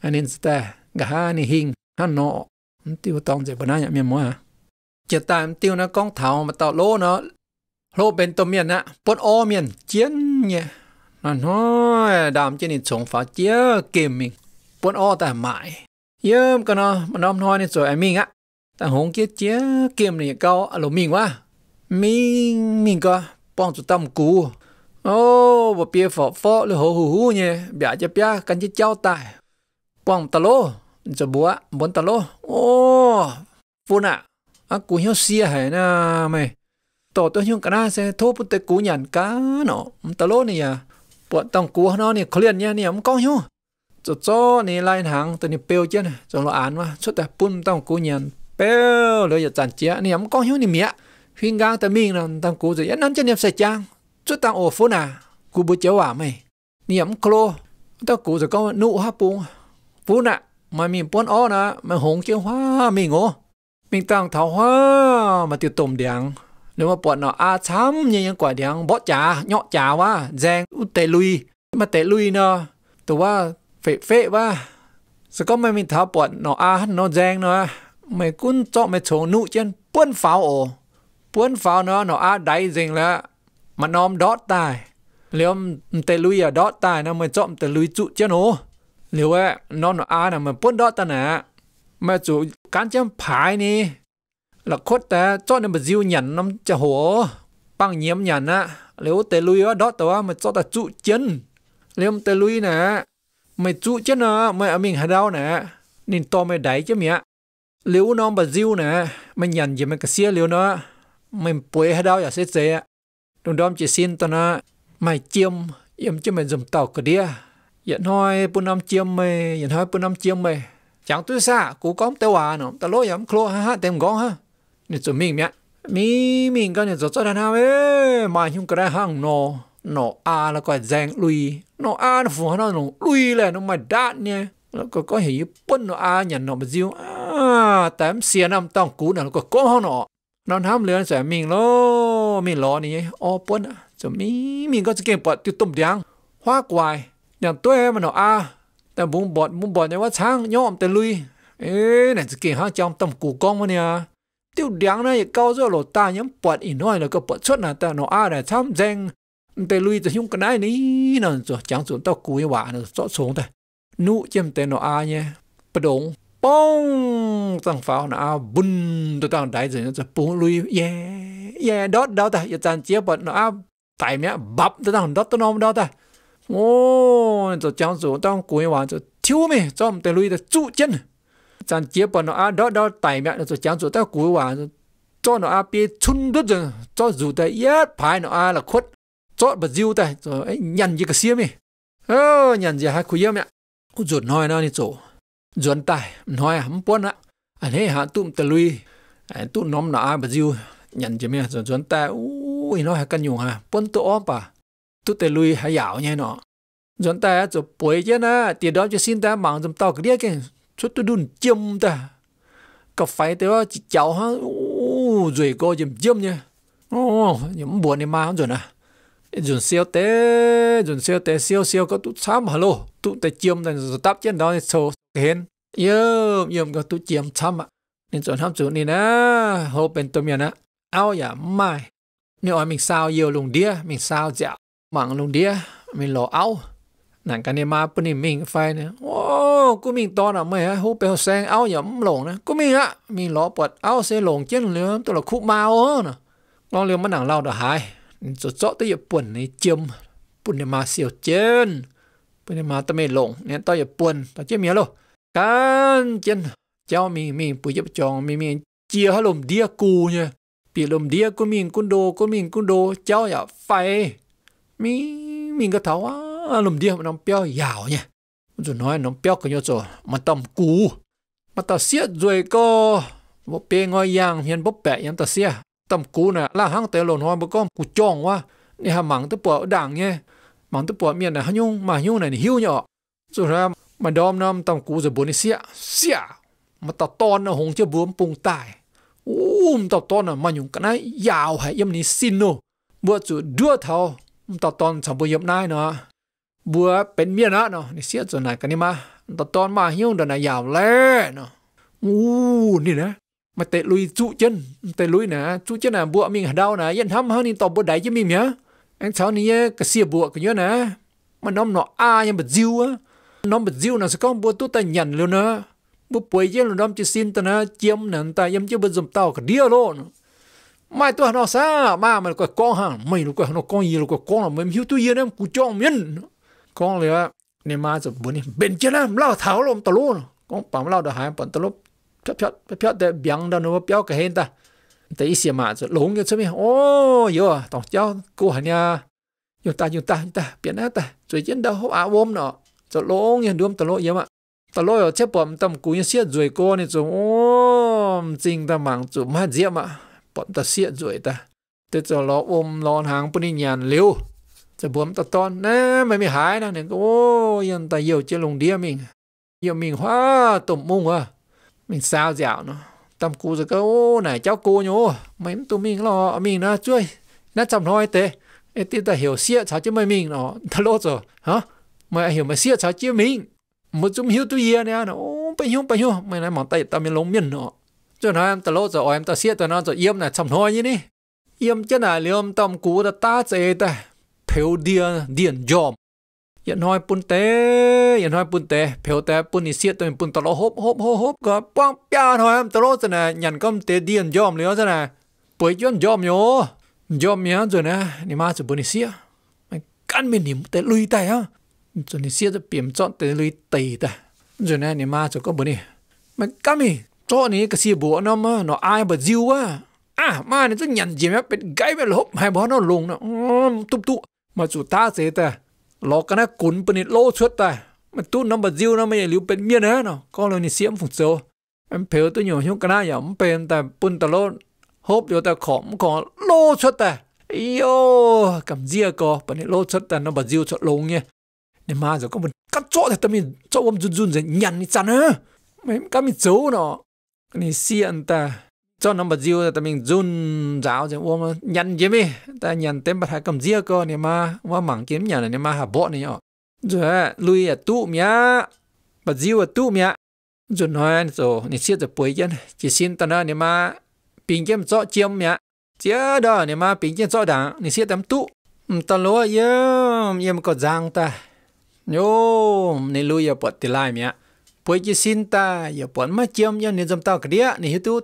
A: anh nên ta gà ha nên hình ha nọ tiêu tông dành bữa nay mẹ mua à chết ta tiêu nó con thảo mà tao lô nó lô bên tôm miền á bớt ô miền chiến nhỉ là nó đam chiến nền sống phá chia kìm mình bớt ô tại mãi yếm cái nó mà nó nói nên rồi em mình á ta hùng kia chia kìm này cao alo à, mình quá mình mình cơ bong tụi tâm cú ô bà bia phở phở lửa hồ hù hù nhỉ bia chia bia cắn chia cháu tài bong tà lô cho búa bốn tà lô ô phun ạ à, cú hiếu xia hả na mày tổ tôi nhung cả na sẽ thô bút tới cú nhàn cá nó ta lô này à bọn cú nó này có nha này không có nhung cho cho này lại hàng tôi này bêu chứ này cho nó án mà suốt ta bún cú nhàn bêu rồi giờ chán chia này không có nhung này mía huyên gang ta miên là tông cú rồi ăn chân nhập sạch trang suốt tông ổ phun à cú bút chéo à mày này không clo tao cú rồi có nụ hấp bún phun à mà mình bún ó nè mà hồng kêu hoa mình ngô mình tăng thảo hoa mà tiêu tôm đèn nếu mà bọn nó a à, chấm như những quả đắng bó chả nhọ chả quá giang u tệ lui mà tệ lui nó tôi quá phệ phệ quá sao có mày mình tháo bọn nó a à, nó giang nó mày cún cho mày chỗ nụ chân buôn pháo ổ buôn pháo nó nó a đáy dình là mà nó đót tài liệu tệ lui à đót tài nó mày cho tệ lui trụ chân ổ liệu ấy nó nó a nó mày buôn đót tài nè mà chủ cán chân phải nè là cốt ta cho nên mà diêu nhận nó chả hổ, bằng nhiễm nhận á nếu tê lui đó đó tao mà cho ta trụ chân nếu tê lui nè mày trụ chân à mày ở mình hà đau nè nên to mày đẩy chứ mẹ nếu nó mà diêu nè mày nhận gì mày cái xe nếu nó mày bùi hà đau giả sẽ dễ đồng đom chỉ xin tao nó mày chiêm yếm chứ mày dùng tàu cái đĩa hiện hoi bún năm chiêm mày hiện hoi bún năm chiêm mày chẳng tôi xa cú có tao à nó tao lối yếm khô ha ha tem gõ ha 你做命咩？mi mình cái này rất cho đàn hao ấy mà không có đại hàng nó nó a là lui nó a nó phù nó lui là nó mà đạn nhé nó có có hiểu bún nó a nhận nó à tám xia năm tông cú nó có có hơn nó nó ham lừa sẽ mình lo mình lo này ô bún à cho mi mình có cái bọt tiêu tôm đắng hoa quài nhận tôi mà nó a แต่บุ้งบอดบุ้งบอดเนี่ยว่าช้างย่อมแต่ลุยเอ๊ะไหนจะเก่งห้าจอมต่ำกูกล้องวะเนี่ย tiêu đáng này cao giờ lột ta nhắm bật in nói là cái bật xuất nào ta nó à là tham danh để lui từ chúng cái này ní nè rồi chẳng xuống tao cúi hòa nó rõ xuống thôi nụ chém tê nó à nhé bất đúng bông, tăng pháo nó à bun tao tăng đại rồi nó bung lui yeah yeah đó đó ta giờ tan chia bật nó à tại mẹ bắp tao tăng đó tao nom đó ta ô rồi chẳng xuống tao cúi hòa rồi thiếu mày cho để lui tao trụ chân chẳng chế bọn nó à đó đó tài mẹ nó chẳng chỗ tao cúi hòa cho nó à bia chun đứt rồi cho dù ta yết phải nó à là khuất cho bà diêu ta rồi ấy nhằn gì cái xiêm mi ơ nhận gì hai cúi mẹ cũng ruột nói nó đi chỗ ruột tài nói hấm buồn á anh ấy hạ tụm tờ lui anh à, tụm nóm nó à bà diêu nhằn gì mẹ rồi ruột tài ui nó hai căn nhung à buồn tổ ôm bà tụm tờ lui hai dạo nhai nó ruột tài chỗ bồi chứ na tiền đó cho xin ta mạng dùm tao cái đĩa kia cho tôi đun châm ta cà phải tới chị cháu ha rồi cô chấm châm nha nhắm buồn đi mà rồi nè dồn siêu té dồn siêu té siêu siêu có tụt sám mà lô tụt tay châm là rồi tắp trên đó sầu hên yếm yếm có tụt châm sám ạ nên chọn ham chủ này nè hô bên tôi miền á ao giả mai nếu mình sao nhiều lùng đĩa mình sao dạo mảng lùng đĩa mình lò áo nàng cái này mà bên này mình phải nè ô cô mình to là mày hú bèo sang áo nhẫm lồng nè cô mình á mình lọ bật áo xe lồng chân lửa tôi là khúc mau nè lo liều mà nàng lao được hai cho cho tới giờ buồn này chấm buồn này mà xỉu chân buồn này mà tao mày lồng nên tao giờ buồn tao chết mía luôn can chân cháu mình mình bùi chấp tròn mình mình chia hết đĩa cù nha bị lồng đĩa của mình cún đồ của mình cún đồ cháu giờ phải mình mình có thấu lùm đi mà nó béo giàu nhỉ rồi nói nó béo cái nhau rồi mà tầm cú mà ta xiết rồi có bộ bê ngoi yang hiện bốc bẹ yam ta xiết tầm cú nè là hang tế lồn hoa bốc con cú chong quá nè mảng tới bỏ đảng nhé mảng tới bỏ miền này hà nhung mà nhung này hiu nhỏ rồi ra mà đom nam tầm cú rồi bốn đi xiết xiết mà ta ton nó hùng chưa bướm bùng tài um ta ton nó nhung cái này giàu hay yam này xin nô bữa chủ đưa thao ta ton chẳng bao yam nai nữa บัวเป็นเมียนะเนาะนี่เสียจนไหนกันนี่มาตอนตอนมาหิ้วเดินไหนยาวเลยเนาะอู้นี่นะมาเตะลุยจุเจนเตะลุยนะจุเจนนะบัวมิงหาดาวนะยันทำเฮานี่ตอบบัวได้ยังมีเมียอันเช้านี้ก็เสียบัวกันเยอะนะมันน้อมเนาะอายังบัดจิวอะน้อมบัดจิวนะสก้องบัวตัวแต่หยันเลยนะบัวป่วยเยอะเลยน้อมจะซินตัวนะเจียมนั่นแต่ยังจะบัดจมเต่ากันเดียวโลนไม่ตัวน้องซามามันก็กองห่างไม่รู้ก็น้องกองยีรู้ก็กองเราไม่มีหิวตัวเย็นนะกูจ้องมิน con lìa nên mà rồi bún bên kia là lao tháo lom tao luôn con bám lao đã hai bận tao lúc phép phép phép phép để biếng đâu nó béo cái hen ta tại ý xem mà rồi lúng như thế mi ô yo tao cháu cô hả nha chúng ta chúng ta chúng ta biến hết ta rồi chân đâu hốc áo ôm nọ rồi lúng như đuông tao lỗ yếm ạ tao lỗ ở chế bầm tầm cú như xiết rồi cô này rồi ô chính ta mảng rồi mà diệm ạ bọn ta xiết rồi ta thế rồi nó ôm lon hàng bên nhàn liu จะบวมตะตอนนะไม่มีหายนะเนี่ยโอ้ยันตะเยี่ยวเจลงเดียมิงเยี่ยวมิงว้าตุ่มมุ่งวะมิงสาวเจ้าเนาะตำกูจะก็โอ้ไหนเจ้ากูโยไม่ตุ่มมิงรอมิงนะช่วยน่าจำน้อยเตะไอ้ที่ตะเหี่ยวเสียชาจะไม่มิงเนาะทะเลาะจ้ะฮะไม่เหี่ยวไม่เสียชาจะมิงมันจุ่มหิวตัวเยี่ยเนี่ยเนาะโอ้ไปหิวไปหิวไม่นะหมอเตะตามีลงเมียนเนาะจนน้อยตะโลจะอ้อยตะเสียตะนอนจะเยี่ยมน่ะจำน้อยยี่นี่เยี่ยมจะไหนเลี้ยมตำกูตะตาเจตะ phiếu dia điện dòm yên hoi pun tế yên hoi pun tế phiếu tế pun ni siết tôi pun tao lo hốp hốp hốp hốp có bong pia thôi em tao lo thế này nhận công tế điện dòm nữa thế này bởi chuyện dòm nhớ dòm nhớ rồi nè ni ma chụp pun ni siết mày căn mình niệm tế lui tay á rồi ni siết rồi biểm chọn tế lui tay ta rồi nè ni ma chụp có bữa ni mày căn mình cho ni cái siết bùa nó mà nó ai bật diu á à mà này tôi nhận gì mà bị gái bên lốp hai bó nó lùng nó tụp tụp mà chủ ta thế ta lo cái nó cún bên này lô chuột ta mà tu nó mà diêu nó mà lưu bên miên hết nó con lời này xiêm phục châu, em phiếu tôi nhiều chúng cái này giống bên ta bún ta lô hộp vô ta khổng có lô chuột ta yo cầm dìa co, bên này lô chuột ta nó mà diêu chuột lông nha nên mà rồi có mình cắt chỗ thì tâm mình chỗ ông run run rồi nhằn đi chăn hả mấy cái mình giấu nó cái này xiên ta cho nó mà diêu ta mình run giáo chứ uống nhăn gì mi ta nhăn tên bật hai cầm diêu cơ nè mà mà mảng kiếm nhà này mà hà bộ này nhở rồi lui à tụ mía bật diêu à tụ mía rồi nói rồi nè xiết rồi bồi chân chỉ xin ta nè nè mà bình kiếm cho chiêm mía chia đó nè mà bình kiếm cho đảng nè xiết tấm tụ ừ, ta lúa yếm yếm có giang ta nhô nè lui à bật thì lại mía bồi chỉ xin ta giờ bận mà chiêm yếm nè dầm tao cái đĩa này hiểu tu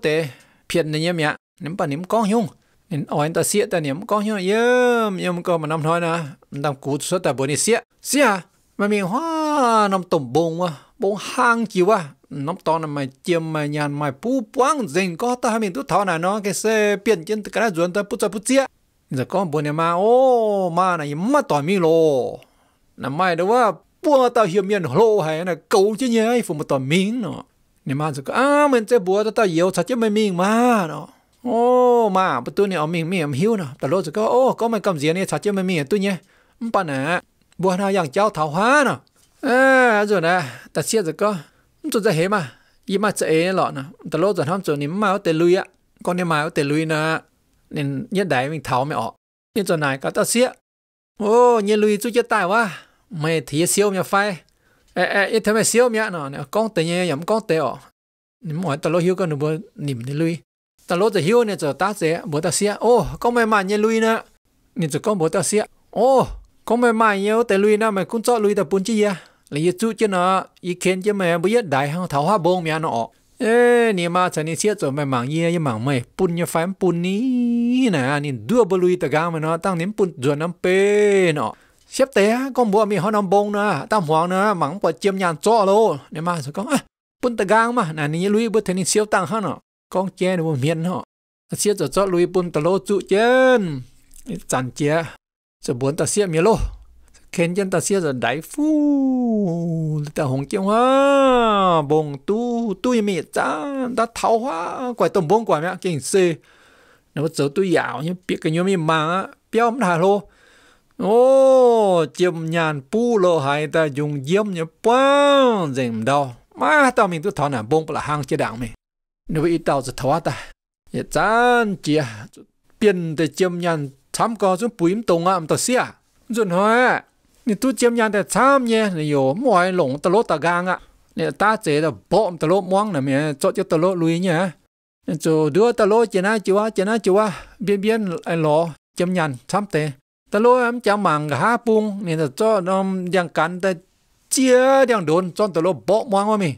A: phiền này nhé nếm bà nếm con nhung nên ỏi ta xịa ta nếm con nhung yếm yếm cơ mà năm thôi nè năm cú số ta bữa này xịa xịa à? mà mình hoa năm tổng bông quá bông hang chiều quá nóng là mày chiêm mày nhàn mày pu quang dình có ta mình tút thọ là nó cái xe biển trên cái đó ruộng ta put ra put chia giờ có buồn này mà ô mà này mà tỏi mi lô là mày đâu quá bua tao hiểu miền lô hay là cầu chứ nhé phụ một tỏi miếng nó ีนมาสุก็อ้าเหมือนเจ้าบัวตะตาเยียวชัดจะไม่มีมาเนาะโอ้มาประตูเนี่ยเอามีมีมหิวเนาะแต่รถสุก็โอ้ก็ไม่กำเสียเนี่ยชัดจะไม่มีตัวเนี่ยมันปัญหาบัวนาอย่างเจ้าเถาห้าเนาะเออจุดนะแต่เสียสุก็จันจะเห็นมายี่มาจะเอ๋หรอนะแต่รถจะทำจนนี้มาเตลุยอ่ะก็เนี่ยมาเตลุยนะเนี่ยัดได้มันเถาไม่ออกเนี่ยจุไหนก็ตะเสีย โอ้เนี่ยลุยจุดจะตายวะไม่ถี่เสียวเนี่ยไฟเอเอเอทำไมเสียวเมียเนาะเนี่ยก้องเตยยำก้องเตยอ๋อนี่หมอนตะโลหิวก็หนูบ่หนิมนี่ลุยตะโลจะหิวเนี่ยจะตาเสียบ่ตาเสียโอ้ก็ไม่มาเนี่ยลุยนะนี่จะก้องบ่ตาเสียโอ้ก็ไม่มาเนี่ยแต่ลุยนะมันกุ้งเจาะลุยแต่ปุ่นจี้ยะเลยยจุจ้ะเนาะอีเคนจะแม่บ่ยะได้ห้องเฒ่าหาบ่งเมียเนาะเอ้นี่มาฉันนี่เสียจนไม่หมังเยี่ยยังหมังไม่ปุ่นยังแฟมปุ่นนี้นะนี่ดัวบ่ลุยตะกางมันเนาะตั้งเน้นปุ่นจวนน้ำเป้เนาะ xếp té con bùa mi họ nằm bông nè tam hoàng nè mắng bùa chiêm nhàn cho lô nên mà rồi con bún tơ gang mà nà ní lui bữa thế ní siêu tăng hơn nọ con che nó miền họ xếp cho cho lui bún tơ lô chân chẳng che rồi bốn ta xếp mi lô chân ta xếp đại phu ta hồng chiêu hoa bông tu tu mi cha ta tháo hoa quậy tôm bông quậy mẹ kinh xê nó bắt giờ tôi như biết cái nhóm mi mang á béo mà lô Ô, chìm nhàn pu lô hai ta dùng diêm nhớ bao dèm đâu. Má tao mình cứ thọ nà bông là hang chia đảng mình. Nếu bị tao sẽ thọ ta. Dạ chán chìa. Biên tê chìm nhàn chám có xuống bùi im tông ạm tao xìa. Dùn hoa. Nì tu chìm nhàn tê chám nhé. Nì yô mọi lũng tà lô tà gang ta chế là bộm tà lô muang cho cho tà lùi nhé. Nì chú đưa tà lô na chú á chê na chú á. Biên biên ai lô chìm nhàn ตะโลมจังมังหาปุงเนี่ยจะจ้อนอมยังกันแต่เจียยังโดนจ้อนตะโลบอกมองว่ามี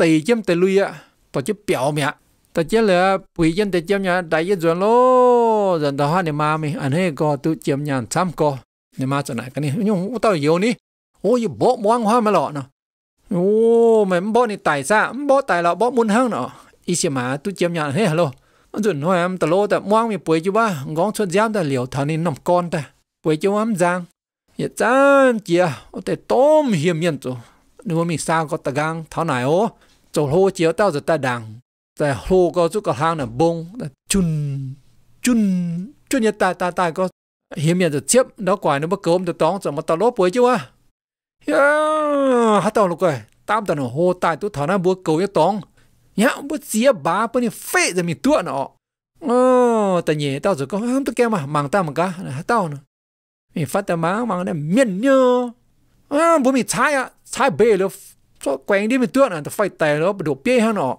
A: ตีเยี่ยมแต่ลุยอ่ะปอจะเปียวเมียแต่เจ้าเหลือปุ๋ยเยี่ยมแต่เจียมเนี่ยได้ยี่จวนโลจันตะฮาเนี่ยมามีอันนี้ก็ตุเจียมยันซ้ำก็เนี่ยมาจากไหนกันนี่ยุ่งเต้าเยียวนี่โอ้ยบอกมองว่ามาหล่อเนาะโอ้แม่บอกนี่ไต่ซะบอกไต่เราบอกมุนห้างเนาะอีเสียมาตุเจียมยันเฮ้ฮัลโหลอันจุนน้อยอันตะโลแต่มองมีปุ๋ยอยู่บ้างงองชดย้ำแต่เหลียวเท่านี้น้ำก้อนแต่ quay cho âm giang hiện dạ, chán kia ô tê tôm hiểm nhân chỗ nếu mà mình sao có tà gang tháo này ô chỗ hô chiếu tao giờ ta đằng tại hô có chút cả hang là bông chun chun chun nhật ta ta ta có hiểm nhân giờ chép nó quài nó bắt cơm được tóng rồi mà tao lốp với chứ à hát tao lúc rồi tao tao nó hô tai tôi thảo nó búa cầu cho tóng nhá búa chia ba, bữa này phê rồi mình tuột nó ờ tại nhỉ tao giờ có không tôi kêu mà màng tao một cái, tao nữa 你发的忙忙的面呢，啊，不咪菜啊，菜白了，做管理咪多呢，都费带了不都变下呢，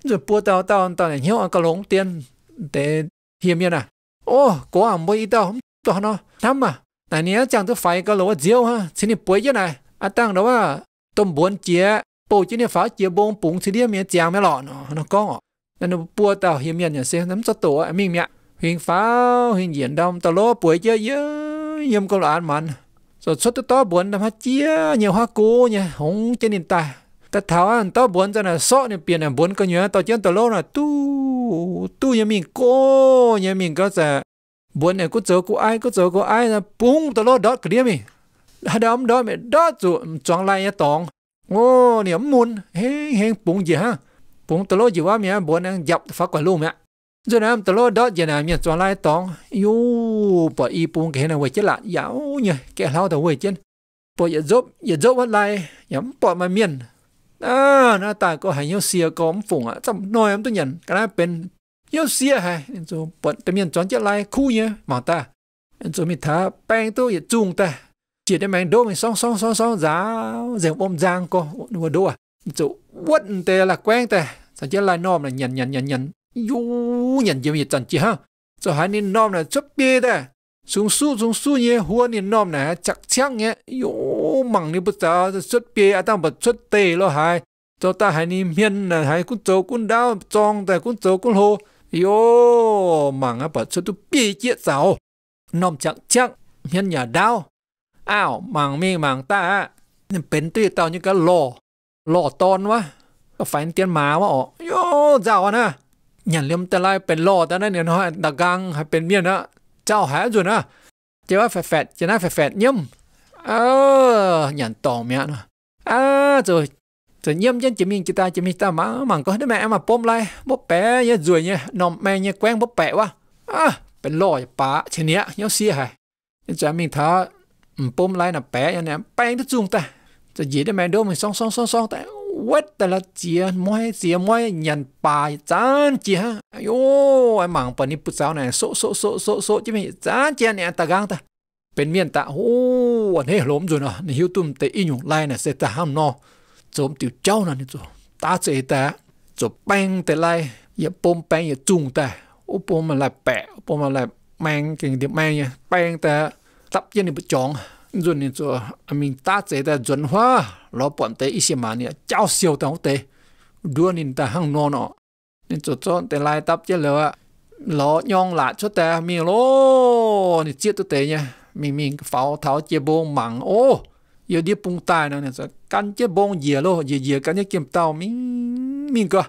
A: 就波到到到人有个龙点得下面啊，哦，果然没一道，多呢，他嘛，那你要讲都发一个罗椒哈，请你背下来，啊，当然哇，都 muốn à, à, à, chế, bố chỉ nên phá chế bông bún thì đi miệng chàng mới lọ nó, nó có, nên nó bua tao hiểm nhận nhà xe nắm cho tổ, mình mẹ, huyền pháo, huyền diễn đông, tao lô bụi chơi dơ, yếm câu là ăn mặn rồi xuất tới to buồn làm hát chia nhiều hoa cố nha hống chân nền tài ta tháo ăn to buồn cho là sọ nên biển ăn buồn có nhớ tao chân tao lâu là tu tu nhà mình cô nhà mình có giờ buồn này cứ chờ cô ai cứ chờ cô ai là bung tao lâu đó cái điểm mình đã đóng đó mẹ đó chủ chọn lại nhà tòng ô niệm muốn heng heng bung gì ha bung tao lâu gì quá mẹ buồn ăn dập phát quả luôn mẹ rồi nam từ lo đó giờ nam nhận cho lại tông, yêu bỏ y buông cái này quay chết lại dạo nhỉ cái lao đầu quay chết bỏ giờ giúp giờ giúp vẫn lại nhắm bỏ mà miên, à nó ta có hay nhau xìa có phụng à trong nói em tôi nhận cái này bên nhau xìa hay nên rồi bỏ từ miền cho chết lại khu nhỉ mà ta nên rồi mình thả bèn tôi giờ chung ta chỉ để mang đồ mình xong xong xong xong giá dẹp bom giang co đồ đùa à chỗ quất tê là quen tê sao chết lại nom là nhận nhận nhận nhận 哟，人家也真急哈，这还你弄来出别的，从树从树叶或你弄来砸枪耶，哟，忙你不着，这出别啊，当不出地了还，这大还你面呢还滚走滚刀，装的滚走滚后，哟，忙啊不出都别接走，弄砸枪面 nhà đau, ảo màng mi màng ta, bên tuy tao như cái lò, lò ton quá, phải tiền má quá, yo, giàu nè. ยันเลี้ยมแต่ไล่เป็นล่อแต่นั่นเนี่ยเนาะดักกังให้เป็นเมียนะเจ้าหายจุนะเจ้าแฝดจะน่าแฝดเยี่ยมเออยันตองเมียนะเออจุจะเยี่ยมยันจะมีจิตาจะมีตามังมังก็ได้แม่มาปมไล่บ๊แปะยันจุยเนี่ยนอมแม่เนี่ยแกว้งบ๊แปะวะอ่ะเป็นล่ออย่าปะเชนี้ยยันเสียหายยันจะมีท้าปมไล่น่ะแปะยันเนี่ยแปงที่จุงแต่จะยีได้แม่ดูมันซองซองซองซองแต่ quét tại là chia mỗi chia mỗi nhận bài chán chia ayo ai mảng phần đi bút giáo này số số số số số chứ mình chán chia này ta gang ta bên miền ta ô anh hết lốm rồi nè nè hiu tụm tê in nhung lai nè sẽ ta ham no chôm tiểu cháu nè nè chôm ta sẽ ta chôm bang tê lai ya bom bang ya chung ta ô bom mà lại bẹ bom mà lại mang cái điểm mang nha bang ta tập trên đi bút chọn dân nên cho mình ta chế ta dân hoa lo bọn tế ít mà nè cháu siêu tao tế đua nên ta hăng non nọ nên cho cho tế lại tập chứ lỡ lo nhong lại cho ta mình lo nên chết tôi tế nha mình mình pháo tháo chế bông mảng ô giờ đi bung tai nè nên cho căn chế bông dìa lo dìa dìa căn chế kiếm tao mình mình cơ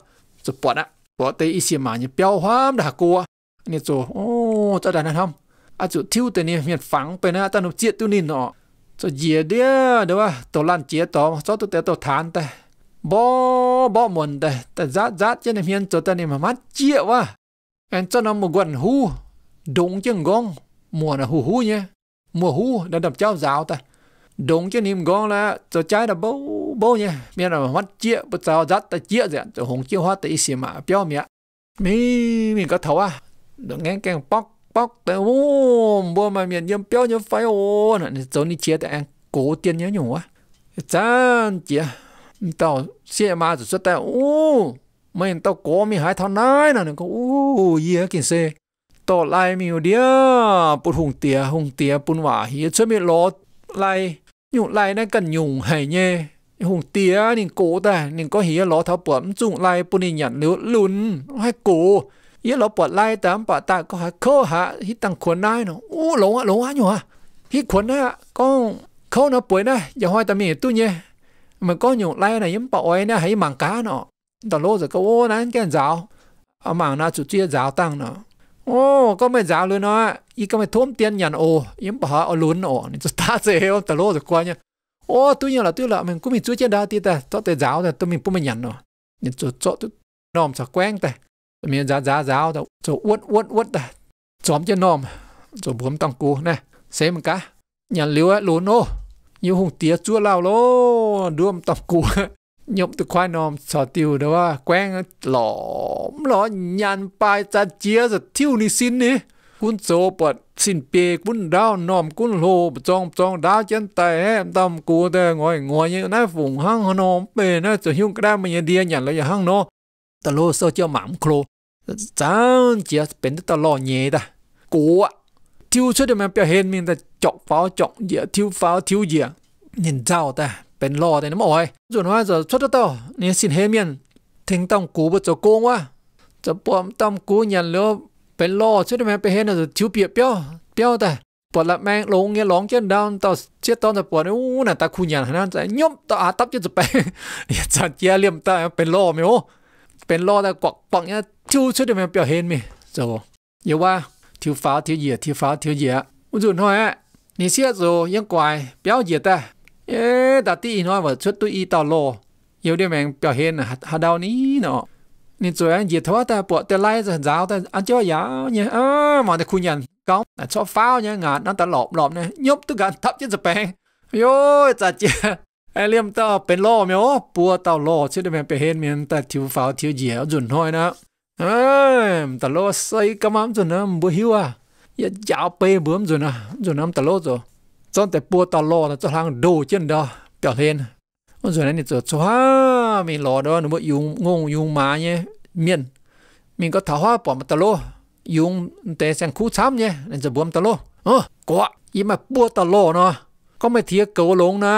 A: cho bọn á bọn tế ít mà nè béo hoa đã cua nên cho ô cho đàn anh không à chủ thiếu tên này miệt phẳng bên á ta nó chết tu nín nọ cho dễ đĩa đúng không tổ lan chế tổ cho tụi tế tổ thán ta bó bó mồn ta ta rát rát cho nên hiền cho ta này mà mát chia quá anh cho nó một hú đúng chân gong mùa là hú hú nhé mùa hú đã đập cháu giáo ta đúng chứ niềm gong là cho trái là bố bố nhé miền là mắt chia bố cháu rát ta chia rồi cho hùng chia hoa ta xì mà béo mẹ mi mình có thấu à đừng nghe kèn bóc bóc tới ôm bố mà miền nhâm béo nhâm phải ôn nè giống như chia tại ăn cố tiền nhớ nhủ á chán chia tao xe mà rồi xuất tại ô mình tao cố mi hai thằng nái nè có ô gì á kiện xe tao lại mi đi á bút hùng tía hùng tía bún hỏa hi xuất mi lót lại nhủ lại nó cần nhủ hay nhé hùng tía nên cố ta nên có hi lót thao bấm dùng lại bún nhận lửa lún hay cố ý lo bỏ lai tám bỏ ta có hả khô hả hít tăng khuẩn nai nó u lỗ á lỗ á à? hít khuẩn á có khô nó bụi nè giờ hoài ta mì tu nhé mà có nhiều lai này yếm bỏ oi nè hay mảng cá nó đó lô giờ có ô nán cái giáo ở mảng nó chủ chia giáo tăng nó ô có mấy giáo luôn nó ý có thôm tiền nhàn ô yếm bỏ ở lún ổ nên ta sẽ hiểu đó lô giờ qua nhé ô tuy nhiên là tuy là mình cũng mình chú đa tí ta tao tế giáo ta tôi mình cũng mình nhận nó nên chỗ chỗ tôi nòm sao quen ta មានចាចាចៅទៅចូលអួតអួតអួតតែចំជានោមចូលព្រមតង់គូណែសេមកកាញ៉ាលឿលូណូយូហុងទៀជួឡៅឡូឌួមតង់គូញប់ទៅខ្វាយនោមសទៀវទៅว่าแกว้งหลอมหลอញានបាយចាជាសទៀវនេះស៊ីននេះគុនโซปดสิ้นเปียกบุ้นดาวน้อมกุ้นโลปจองจองดาวเจนแต่แอมตำกูแต่งอยงอยยังน่าฝูงห้างหนอมเปนะจะหิ้งกระด้างมันยังเดียหยันแล้วอย่าห้างเนาะตะโลโซเจ้าหมามโคร chẳng chỉ bên đó lo nhẹ ta cố thiếu xuất được mà biểu hiện mình ta chọc pháo chọc gì thiếu pháo thiếu gì nhìn giàu ta bên lo thì nó mỏi rồi nói giờ xuất đó nên xin hết miệng thỉnh tông cố bớt cho cô quá cho bọn tông cố nhận lỡ bên lo xuất được mà biểu hiện là thiếu biểu biểu biểu ta bọn lại mang lông nghe lông chân đau tao chết tao tao bỏ nó u là ta khu nhà nó ta nhôm tao á tấp chết rồi bé giờ chia liềm ta bên lo mày ô เป็นรอแต่กวักปังเนี่ยชูวชุดเดียวมันเปียวเห็นม้ยจ้าอย่าว่าทิวฟ้าทิวเหยียทิวฟ้าทิวเหยียอุจุนห้อยนี่เสียโจยังกวายเปียวเหยียแต่เอ๊ะต่ตีน้อยว่าชุดตุยต่อโลเยี่ยวเดียวแมงเปียวเห็นฮะดาวนี้เนาะ นี่จวยเหยียดทว่าแต่ปวดแต่ไล่จะยาวแต่อันเจ้ายาวเนี่ยเออมาแต่คุณยันก้องชอบฟ้าเนี่ยงานนั่นแต่หลบหลบเนี่ยยบตุกันทับจนจะแปลงโย่จัดเจ้า ai liêm tao เป็นโลเมียวปัวเต่าโลชื่อเดมเป็นเฮนเมียนแต่ทิวฟ้าทิวเหยียวจุนห้อยนะเอ้ยตะโลใส่กระมังจุนนะบัวหิวอ่ะอย่ายาวไปบื้มจุนนะจุนน้ำตะโลจ้ะจนแต่ปัวเต่าโลนะจะทางดูเช่นเดอเปียเฮนจุนนั้นนี่จะชัวมีหลอดอหนูยุงงงยุงมาเนี่ยเมียนมีก็ถ้าว่าปอมตะโลยุงแต่แสงคู่ช้ำเนี่ยนั่นจะบวมตะโลเออกว่ายิ่มาปัวตะโลเนาะก็ไม่เทียเกลงนะ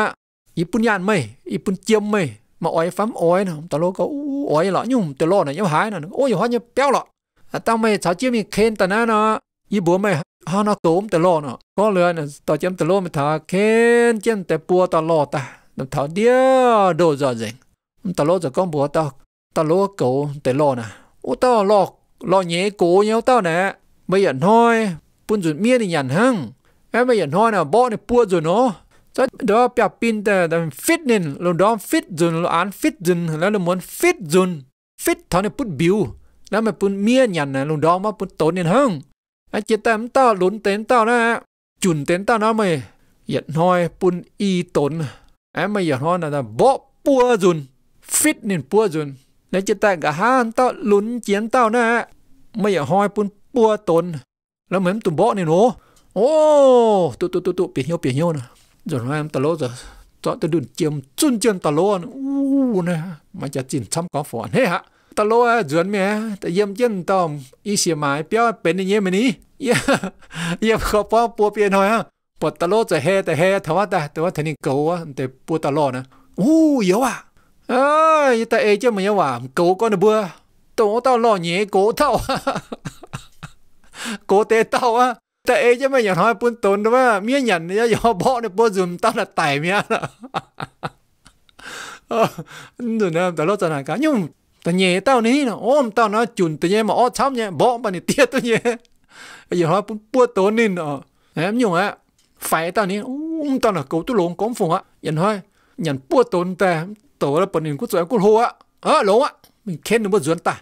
A: ญี่ปุ่นย่านไม่ญี่ปุ่นเจียมไม่มาอ้อยฟั้มอ้อยนะตะโลก็อ้อยหล่อยุ่มตะโลน่ะยังหายน่ะโอ้ยหอยยังเปี้ยวหล่อตั้งไม่ชาวเจียมมีเคนตะนะนะยี่บัวไม่ฮานาโตมตะโลน่ะก็เลยน่ะต่อเจียมตะโลมันทาเคนเจียมแต่ปัวตะโลตะน้ำทาเดียวโดจอเจงตะโลจะก้องบัวตะตะโลเก่าตะโลน่ะโอ้ตะโลโลเยโกเยาตะน่ะไม่หยันห้อยปุ่นจุดเมียนี่หยันหั่งแม่ไม่หยันห้อยน่ะบ่เนี่ยปัวจุดเนาะ cho đó bia pin ta fit nên lo đó fit dun lo ăn fit dun là lo muốn fit dun fit thằng này put biu, là mà put mía nhàn này, lo đó mà put tốn nên hơn anh chị ta em tao lún tên tao nè chùn tên tao nó mày yết hoi pun y tốn em mày yết hoi là bỏ bua dun fit nên bua dun nếu chị ta cả han tao lún chiến tao nè mày yết hoi pun bua tốn là mày em tụm bỏ nên ô ô tụ tụ tụ tụ biển hiu biển hiu rồi nói em ta lô rồi cho tôi đừng chiếm chun chân ta lô u nè mà chả chỉnh chăm có phone hết hả ta lô à duyên mẹ ta yếm chân tòm ý xì mãi béo bên như mình ý yếm khó bó bố biến hỏi hả bố ta lô จะเฮแต่เฮแต่ว่าแต่แต่ว่าเทนี่เกาอ่ะแต่ปูตาลอนะอู้เยอะว่ะเอ้ยแต่เอเจ้ามันเยอะว่ะเกาก็นเบื่อตัวตาลอเนี่ยเกาเท่าเกาเตะเท่าอ่ะ แต่เอจะไม่อย่างทำให้ปุ่นตนว่าเมียหยันเนี่ยยอบ่เนี่ยปวดซึมตั้งแต่ไต่เมียละดูนะแต่รถจันทร์กันยุ่งแต่เย่เต้านี้นะโอ้มเต้านะจุนแต่เย่มาอ้อช้ำเนี่ยบ่มันเนี่ยเตี้ยตัวเย่อย่างทำให้ปุ่นปวดตนนี่เนาะแหมยุ่งอ่ะไฟเต้านี้โอ้มเต้านะกูตุลงก้มฟงอ่ะอย่างทำให้หยันปวดตนแต่ตัวละปนินกูสวยกูโหอ่ะเออหลงอ่ะมันเค้นหนึ่งบนสวนตา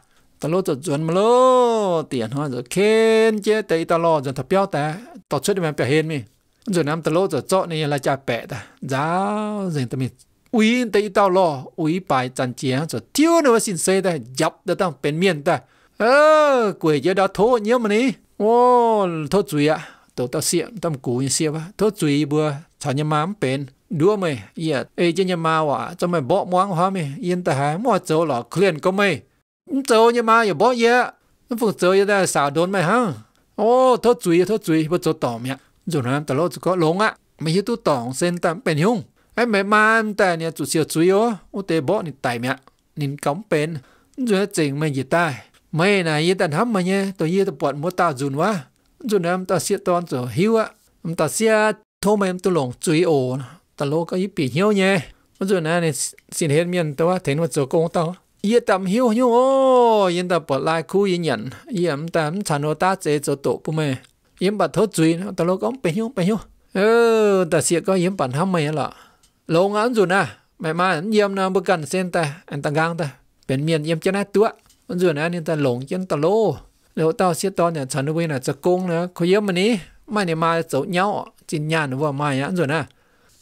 A: ta lo cho chuẩn mà lô tiền hoa rồi khen chế tây ta lo rồi thập béo ta tọt xuất mà bẻ hên mi rồi nam ta lô cho chọn này là cha bẻ ta giáo rồi ta mi uy tây ta lo uy bài chăn chế rồi thiếu nữa xin xe ta dập ta tăng bền miên ta ơ quỷ chế đã thô nhiều mà ní ô thô chuy ạ tổ tao xiệm tâm cú như á, thô chuy bừa, chả nhà mám bền, đua mày, yeah, ấy chứ nhà mà quả, cho mày bỏ moang hoa mày, yên ta hái mua chỗ lọ khuyên có mày, 走你妈也不也，那风走也在啥东没哈？哦，他追他追不做倒面，就那大佬这个龙啊，没有都当先当变凶，哎没慢带呢，就小追哦，我得不你带面，你讲变，就整没一带，没呢一旦他们呢，都一都不没打准哇，就那么大些当做休啊，么大些偷没都龙追哦，大佬个一变休呢，就那呢，今天面对啊，听我做工到。ye tam hiu hiu o yin da bo lai ku yin yan yem tam chan o ta che zo to pu me yem ba tho chui no ta lo gong pe hiu pe hiu ơ ta sia có yem ban ham mai la lo rồi nè, na mà ma yem nào bất kan sen ta anh ta gang ta bên miền yên yem chana tua an rồi nè ni ta lồng chen ta lo nếu tao sia to chăn chan we na cha kong na ko yem ni mai này ma zo nhau, chín nyan wa mai anh rồi nè,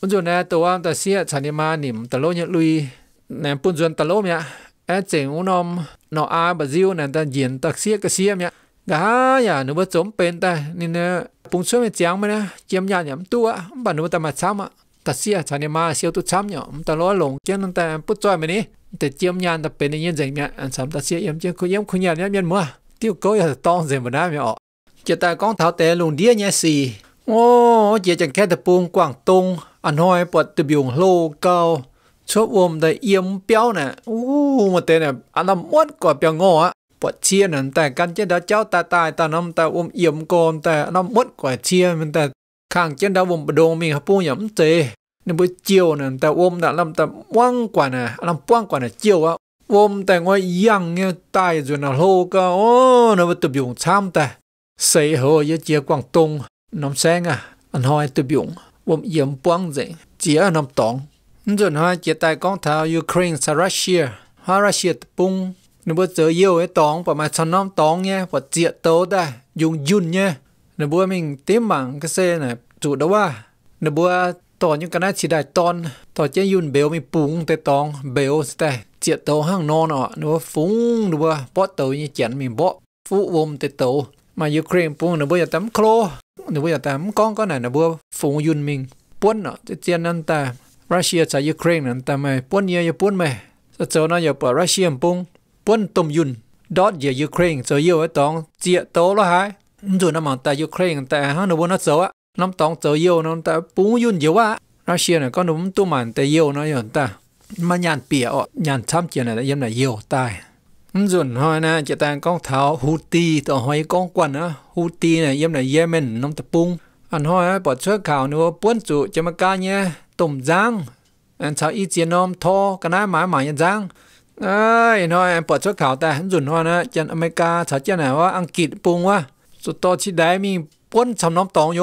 A: an rồi nè to anh ta sia chăn ni ma nim ta lo nya lui nè bún dân tà lô mẹ à chỉnh u nom nó a bà diu nè ta diễn tạc xia cái xia nhá gà ya nó bắt chống bên ta nên bùng xuống mình chém mà chém nhà nhắm tua bà nó ta mà chấm à ta xia cha nè ma xia tu chấm nhở ta lo lồng kia nó ta bút choi mày nè, để chém nhà ta bên này nhân dành nhá ăn sắm ta xia em chém cô em không nhà em nhân mua tiêu cố ya tông gì mà đá mày ọ chỉ ta con thảo tè lùng đĩa nhá xì ô chỉ chẳng khe tập bùng quảng tung anh hoi bật từ biểu lô cao cho ôm đại yếm béo nè u mà tên nè anh làm mất quả béo ngô á quả chia nè แต่กันเจ้าดาวเจ้าตาตายตาน้ำตาอมเอี่ยมกอมแต่น้ำมดกว่าเชียมันแต่ข้างเจ้าดาววมประดงมีครับปูหย่ำเจนี่บุเจียวนั่นแต่อมแต่ลำแต่ว่างกว่าน่ะลำป้วงกว่าน่ะเจียวอ่ะอมแต่ว่ายังเนี่ยตายจนน่ะโลก็โอ้นะว่าตุบยงช้ำแต่เสียหัวยเจียกวางตรงน้ำแสงอ่ะอันหอยตุบยงวมเอี่ยมป้วงเจเจียน้ำตอง dân hoa chia tay con thảo Ukraine sa Russia hoa Russia bung nếu bữa giờ yêu ấy tóng và mà chọn nom tóng nha, và chia tố đã dùng dùn nha, nếu bữa mình tiêm mạng cái xe này chủ đâu à nếu bữa tỏ những cái này chỉ đại ton tỏ chế dùn bèo mình bung tê tóng béo tê chia tố hàng non nọ nếu phúng nếu bữa bỏ tàu như chén mình bỏ phụ vùng tê tố mà Ukraine bung nếu bữa tắm clo nếu bữa tắm con con này nếu bữa phúng dùn mình buôn nọ chế chén ăn ta Russia จากยูเครนนั้นแต่ไม่ป้นเยอะป้นไม่เจ้าน่าอย่าปะรัสเซียปุ่งป้นตมยุนดอดเยยูเครนจะเยอะต้องเจียโตแล้วหายดูน้ำมันแต่ยูเครนแต่ฮันนูบนเจ้าน้ำตองเจ้าเยอะน้ำแต่ปูยุนเยอะว่ารัสเซียเนี่ยก็หนุ่มตัวมันแต่เยอะนะอย่างแต่มันยานเปียอ่ะยานช้ำเจียนอะไรยังไงเยอะตายส่วนหอยนะจะแต่งกองเท้าฮูตีต่อหอยกองกวนนะฮูตีเนี่ยยังไงเยเมนน้ำตะปุงอันหอยปอดเชื้อข่าวนัวป้วนจุจะมาการเนี่ยตุ่มจังอันชาวอีเจียนอมทอกันนะหมาหมายัจังเอ้ยน้อยเปิดชั่วข่าวแต่หันจุนว่านะจันอเมริกาชาวเจ้าไหนว่าอังกฤษปุงว่าสุดโตชิดได้มีป้นชำน้ำตองโย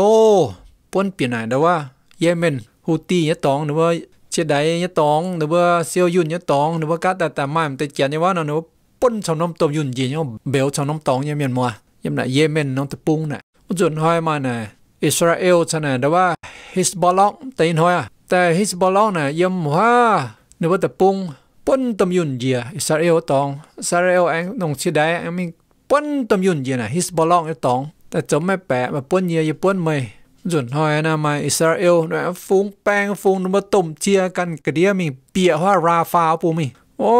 A: ป้นเปลี่ยนไหนแต่ว่าเยเมนฮูตียะตองหรือว่าเชดายยะตองหรือว่าเซียวยุนยะตองหรือว่ากาแต่แต่มาแต่เจียนว่าเนาะป้นชำน้ำตองยุนยีเนาะเบลชำน้ำตองเยเมนมัวยงไหนเยเมนน้องตะปุงน่ะจุนห้อยมาน่ะอิสราเอลชนะแต่ว่าฮิสบอลล็อกตินห้อยอ่ะแต่ฮิสบอลล์น่ะยำว่านึกว่าแต่ปุงปนตมยุนเยียอิสราเอลตองอิสราเอลเองนงชิดายเองมีปนตมยุนเยียน่ะฮิสบอลล์เอตองแต่จมไม่แปะมาปนเยียยปนไม่จุนหอยนะมาอิสราเอลนะฟูงแป้งฟูงนึกว่าต้มเจียกันกระเดียมีเปียว่าราฟาปูมีโอ้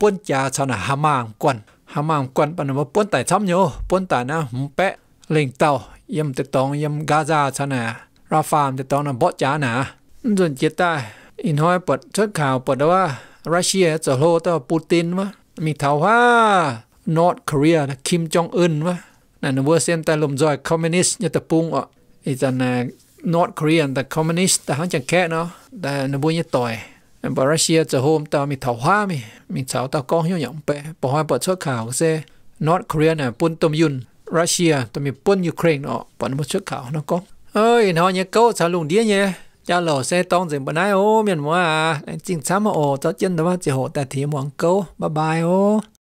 A: ปนจ่าชนะหามางกวนหามางกวนปนว่าปนแต่ช้ำโยปนแต่นะหมแปะเล่งเต่ายำแต่ตองยำกาซาชนะราฟามแต่ตองนะบ่จ่าหนาส่วนเจตาอินฮอยเปิดชดข่าวเปิดว่ารัสเซียจะโลต่อปูตินวะมีเท่าว่านอร์ทเกาหลีนะคิมจองอึนวะนั่นเวอร์เซนแต่ลมจอยคอมมิวนิสต์ยตะปุงอ่ะอีจันนอร์ทเกาหลีแต่คอมมิวนิสต์แต่หังจังแค่เนาะแต่นบุญยต่อยบรัสเซียจะโฮมต่อมีเท่าว่ามีมีเสาตะกองย่อยงไปปอยเปิดชดข่าวเซนอร์ทเกาหลีน่ะปุ่นตมยุนรัสเซียตมีปุ่นยูเครนเนาะปอนมาชดข่าวเนาะก็เอ้ยเนาะเนี่ยก้าาลุงเดียเนี่ย cha lò xe tông dừng bữa nay ô miền mua à chính xám ô cho chân đó chỉ hộ tại thì mong câu bye bye ô